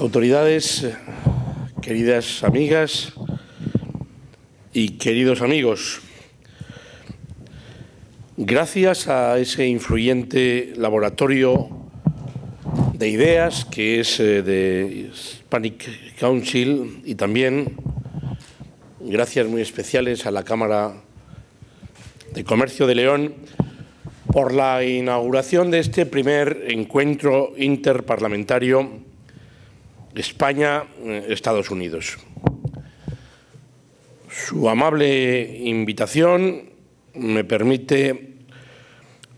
Autoridades, queridas amigas y queridos amigos, gracias a ese influyente laboratorio de ideas que es eh, de Hispanic Council y también gracias muy especiales a la Cámara de Comercio de León por la inauguración de este primer encuentro interparlamentario España-Estados eh, Unidos. Su amable invitación me permite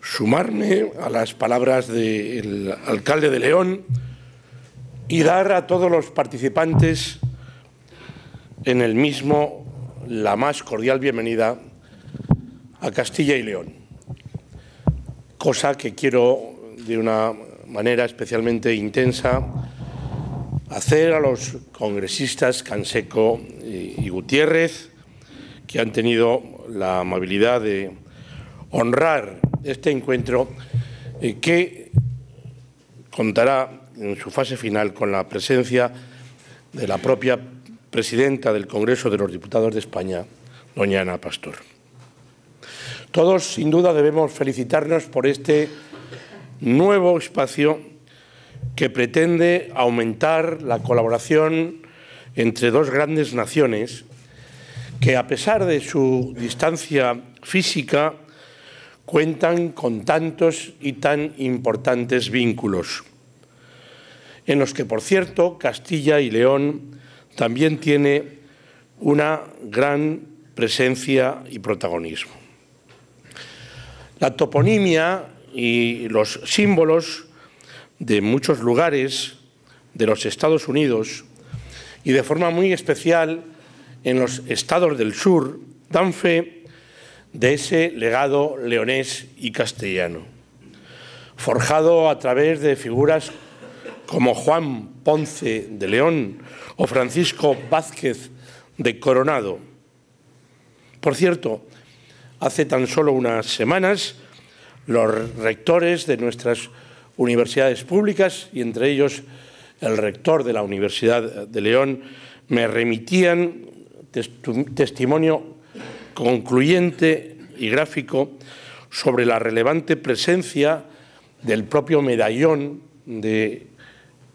sumarme a las palabras del alcalde de León y dar a todos los participantes en el mismo la más cordial bienvenida a Castilla y León, cosa que quiero de una manera especialmente intensa hacer a los congresistas Canseco y Gutiérrez, que han tenido la amabilidad de honrar este encuentro, eh, que contará en su fase final con la presencia de la propia presidenta del Congreso de los Diputados de España, doña Ana Pastor. Todos, sin duda, debemos felicitarnos por este nuevo espacio que pretende aumentar la colaboración entre dos grandes naciones que a pesar de su distancia física cuentan con tantos y tan importantes vínculos, en los que por cierto Castilla y León también tiene una gran presencia y protagonismo. La toponimia y los símbolos de muchos lugares de los Estados Unidos y de forma muy especial en los estados del sur dan fe de ese legado leonés y castellano, forjado a través de figuras como Juan Ponce de León o Francisco Vázquez de Coronado. Por cierto, hace tan solo unas semanas los rectores de nuestras universidades públicas y entre ellos el rector de la Universidad de León, me remitían testimonio concluyente y gráfico sobre la relevante presencia del propio medallón de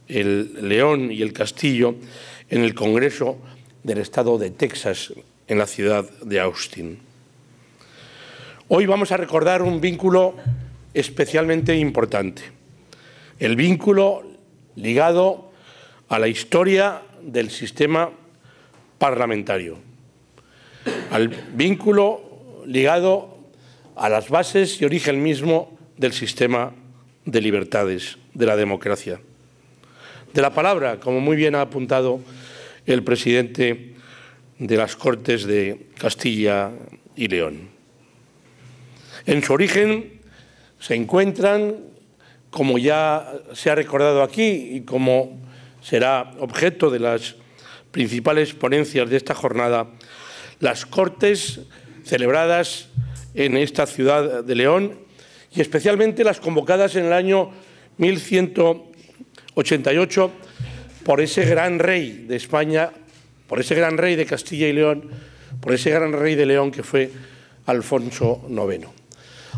el León y el Castillo en el Congreso del Estado de Texas en la ciudad de Austin. Hoy vamos a recordar un vínculo especialmente importante el vínculo ligado a la historia del sistema parlamentario, al vínculo ligado a las bases y origen mismo del sistema de libertades, de la democracia, de la palabra, como muy bien ha apuntado el presidente de las Cortes de Castilla y León. En su origen se encuentran como ya se ha recordado aquí y como será objeto de las principales ponencias de esta jornada, las Cortes celebradas en esta ciudad de León y especialmente las convocadas en el año 1188 por ese gran rey de España, por ese gran rey de Castilla y León, por ese gran rey de León que fue Alfonso IX.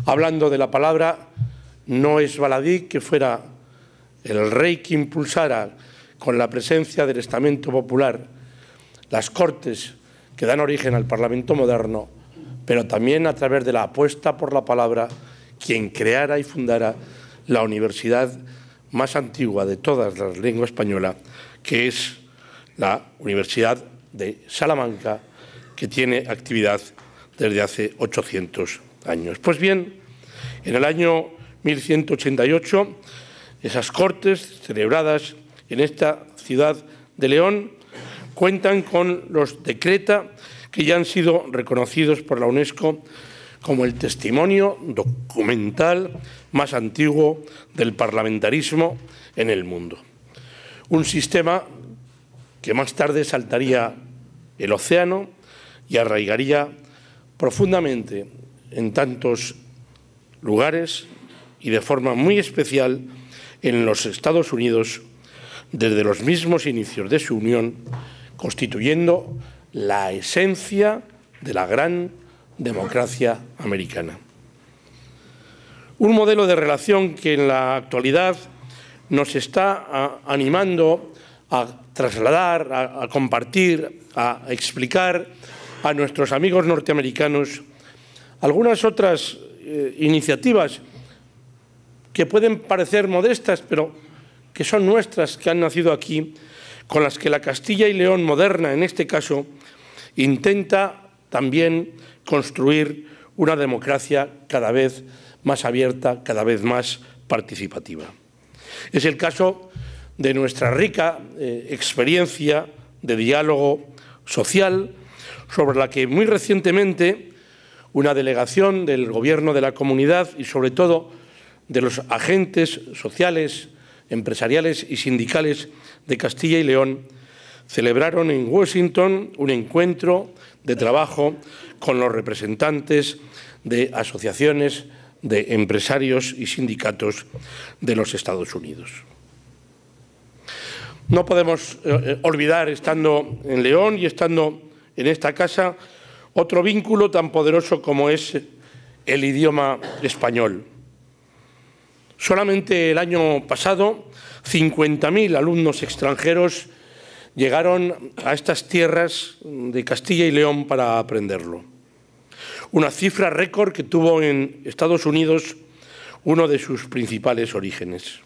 Hablando de la palabra, no es baladí que fuera el rey que impulsara con la presencia del estamento popular las cortes que dan origen al Parlamento moderno, pero también a través de la apuesta por la palabra quien creara y fundara la universidad más antigua de todas las lenguas española, que es la Universidad de Salamanca, que tiene actividad desde hace 800 años. Pues bien, en el año 1188, esas cortes celebradas en esta ciudad de León cuentan con los decreta que ya han sido reconocidos por la UNESCO como el testimonio documental más antiguo del parlamentarismo en el mundo. Un sistema que más tarde saltaría el océano y arraigaría profundamente en tantos lugares y de forma muy especial en los Estados Unidos desde los mismos inicios de su unión, constituyendo la esencia de la gran democracia americana. Un modelo de relación que en la actualidad nos está animando a trasladar, a, compartir, a explicar a nuestros amigos norteamericanos algunas otras eh, iniciativas que pueden parecer modestas, pero que son nuestras, que han nacido aquí, con las que la Castilla y León moderna, en este caso, intenta también construir una democracia cada vez más abierta, cada vez más participativa. Es el caso de nuestra rica eh, experiencia de diálogo social, sobre la que muy recientemente una delegación del Gobierno de la Comunidad y sobre todo de los agentes sociales, empresariales y sindicales de Castilla y León celebraron en Washington un encuentro de trabajo con los representantes de asociaciones de empresarios y sindicatos de los Estados Unidos. No podemos eh, eh, olvidar, estando en León y estando en esta casa, otro vínculo tan poderoso como es el idioma español. Solamente el año pasado, 50.000 alumnos extranjeros llegaron a estas tierras de Castilla y León para aprenderlo. Una cifra récord que tuvo en Estados Unidos uno de sus principales orígenes.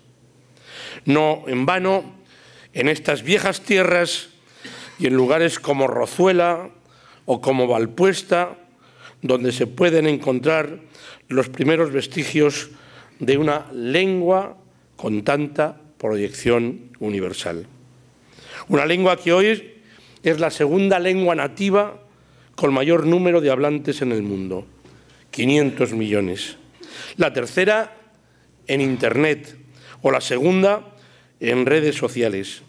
No en vano, en estas viejas tierras y en lugares como Rozuela o como Valpuesta, donde se pueden encontrar los primeros vestigios de una lengua con tanta proyección universal. Una lengua que hoy es la segunda lengua nativa con mayor número de hablantes en el mundo, 500 millones. La tercera en Internet o la segunda en redes sociales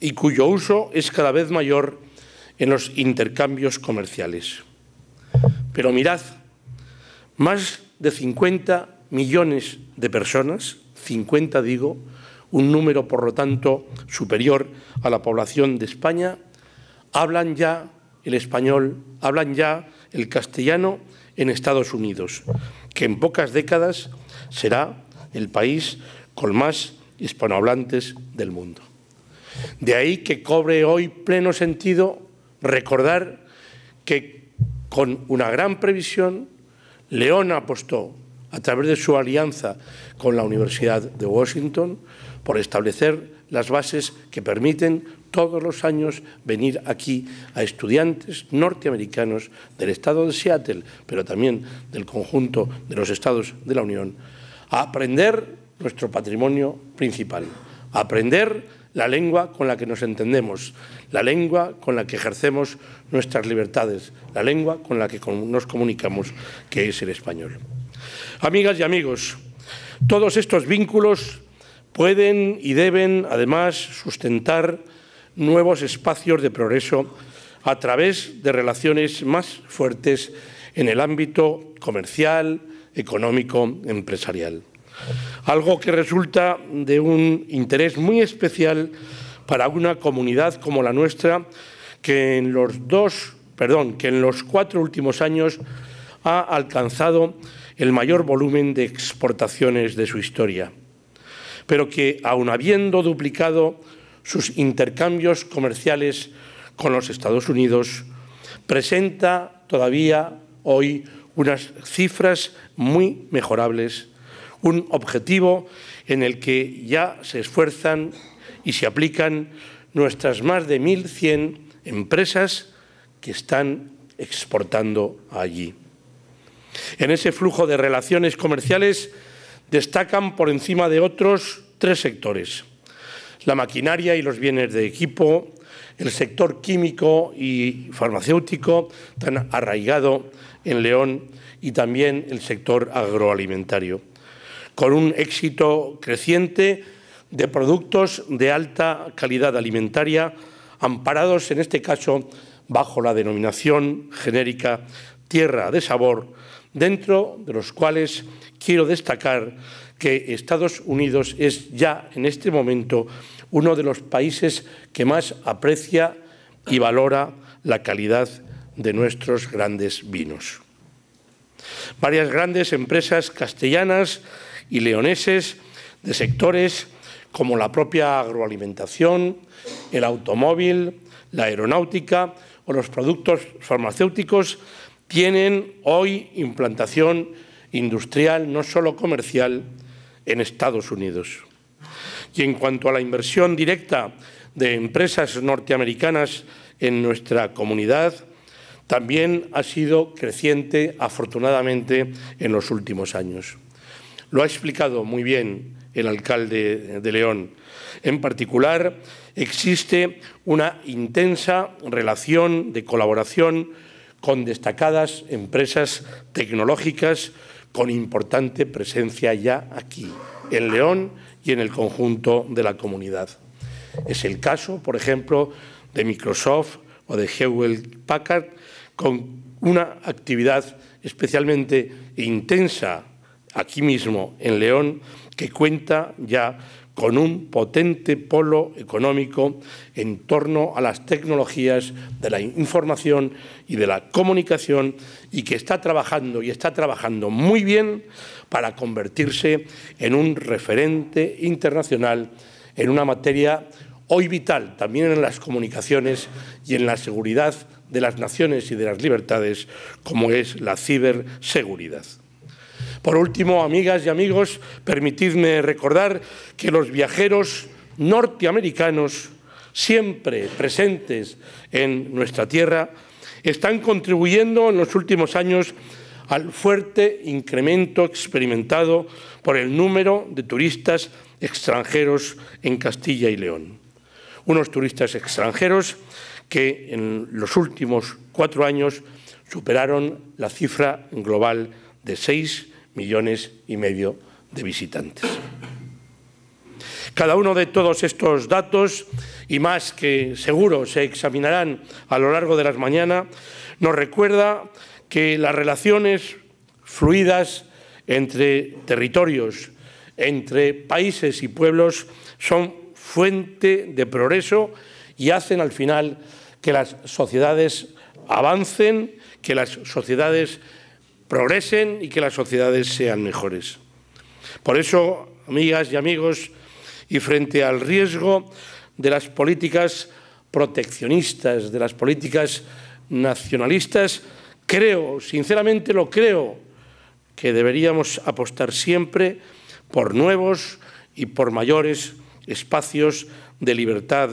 y cuyo uso es cada vez mayor en los intercambios comerciales. Pero mirad, más de 50 millones de personas, 50 digo, un número por lo tanto superior a la población de España, hablan ya el español, hablan ya el castellano en Estados Unidos, que en pocas décadas será el país con más hispanohablantes del mundo. De ahí que cobre hoy pleno sentido recordar que con una gran previsión León apostó a través de su alianza con la Universidad de Washington, por establecer las bases que permiten todos los años venir aquí a estudiantes norteamericanos del estado de Seattle, pero también del conjunto de los estados de la Unión, a aprender nuestro patrimonio principal, a aprender la lengua con la que nos entendemos, la lengua con la que ejercemos nuestras libertades, la lengua con la que nos comunicamos, que es el español. Amigas y amigos, todos estos vínculos pueden y deben, además, sustentar nuevos espacios de progreso a través de relaciones más fuertes en el ámbito comercial, económico, empresarial. Algo que resulta de un interés muy especial para una comunidad como la nuestra, que en los dos, perdón, que en los cuatro últimos años ha alcanzado el mayor volumen de exportaciones de su historia, pero que, aun habiendo duplicado sus intercambios comerciales con los Estados Unidos, presenta todavía hoy unas cifras muy mejorables, un objetivo en el que ya se esfuerzan y se aplican nuestras más de 1.100 empresas que están exportando allí. En ese flujo de relaciones comerciales destacan por encima de otros tres sectores. La maquinaria y los bienes de equipo, el sector químico y farmacéutico tan arraigado en León y también el sector agroalimentario, con un éxito creciente de productos de alta calidad alimentaria amparados en este caso bajo la denominación genérica tierra de sabor dentro de los cuales quiero destacar que Estados Unidos es ya en este momento uno de los países que más aprecia y valora la calidad de nuestros grandes vinos. Varias grandes empresas castellanas y leoneses de sectores como la propia agroalimentación, el automóvil, la aeronáutica o los productos farmacéuticos tienen hoy implantación industrial, no solo comercial, en Estados Unidos. Y en cuanto a la inversión directa de empresas norteamericanas en nuestra comunidad, también ha sido creciente, afortunadamente, en los últimos años. Lo ha explicado muy bien el alcalde de León. En particular, existe una intensa relación de colaboración con destacadas empresas tecnológicas con importante presencia ya aquí, en León y en el conjunto de la comunidad. Es el caso, por ejemplo, de Microsoft o de Hewlett Packard, con una actividad especialmente intensa aquí mismo en León, que cuenta ya con un potente polo económico en torno a las tecnologías de la información y de la comunicación y que está trabajando y está trabajando muy bien para convertirse en un referente internacional en una materia hoy vital también en las comunicaciones y en la seguridad de las naciones y de las libertades como es la ciberseguridad. Por último, amigas y amigos, permitidme recordar que los viajeros norteamericanos, siempre presentes en nuestra tierra, están contribuyendo en los últimos años al fuerte incremento experimentado por el número de turistas extranjeros en Castilla y León. Unos turistas extranjeros que en los últimos cuatro años superaron la cifra global de seis millones y medio de visitantes. Cada uno de todos estos datos y más que seguro se examinarán a lo largo de las mañanas nos recuerda que las relaciones fluidas entre territorios, entre países y pueblos son fuente de progreso y hacen al final que las sociedades avancen, que las sociedades progresen y que las sociedades sean mejores. Por eso, amigas y amigos, y frente al riesgo de las políticas proteccionistas, de las políticas nacionalistas, creo, sinceramente lo creo, que deberíamos apostar siempre por nuevos y por mayores espacios de libertad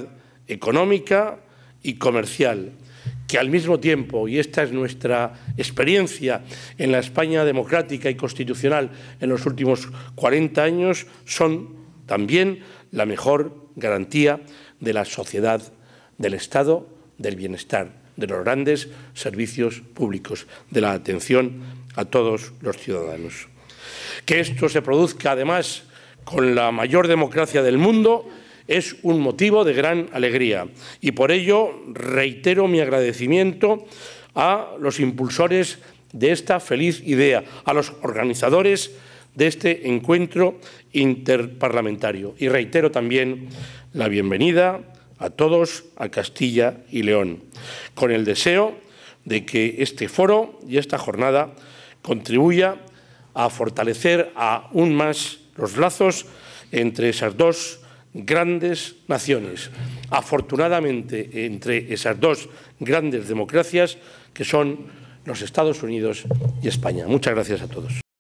económica y comercial que al mismo tiempo, y esta es nuestra experiencia en la España democrática y constitucional en los últimos 40 años, son también la mejor garantía de la sociedad, del Estado, del bienestar, de los grandes servicios públicos, de la atención a todos los ciudadanos. Que esto se produzca además con la mayor democracia del mundo es un motivo de gran alegría y por ello reitero mi agradecimiento a los impulsores de esta feliz idea, a los organizadores de este encuentro interparlamentario. Y reitero también la bienvenida a todos a Castilla y León, con el deseo de que este foro y esta jornada contribuya a fortalecer aún más los lazos entre esas dos grandes naciones. Afortunadamente, entre esas dos grandes democracias que son los Estados Unidos y España. Muchas gracias a todos.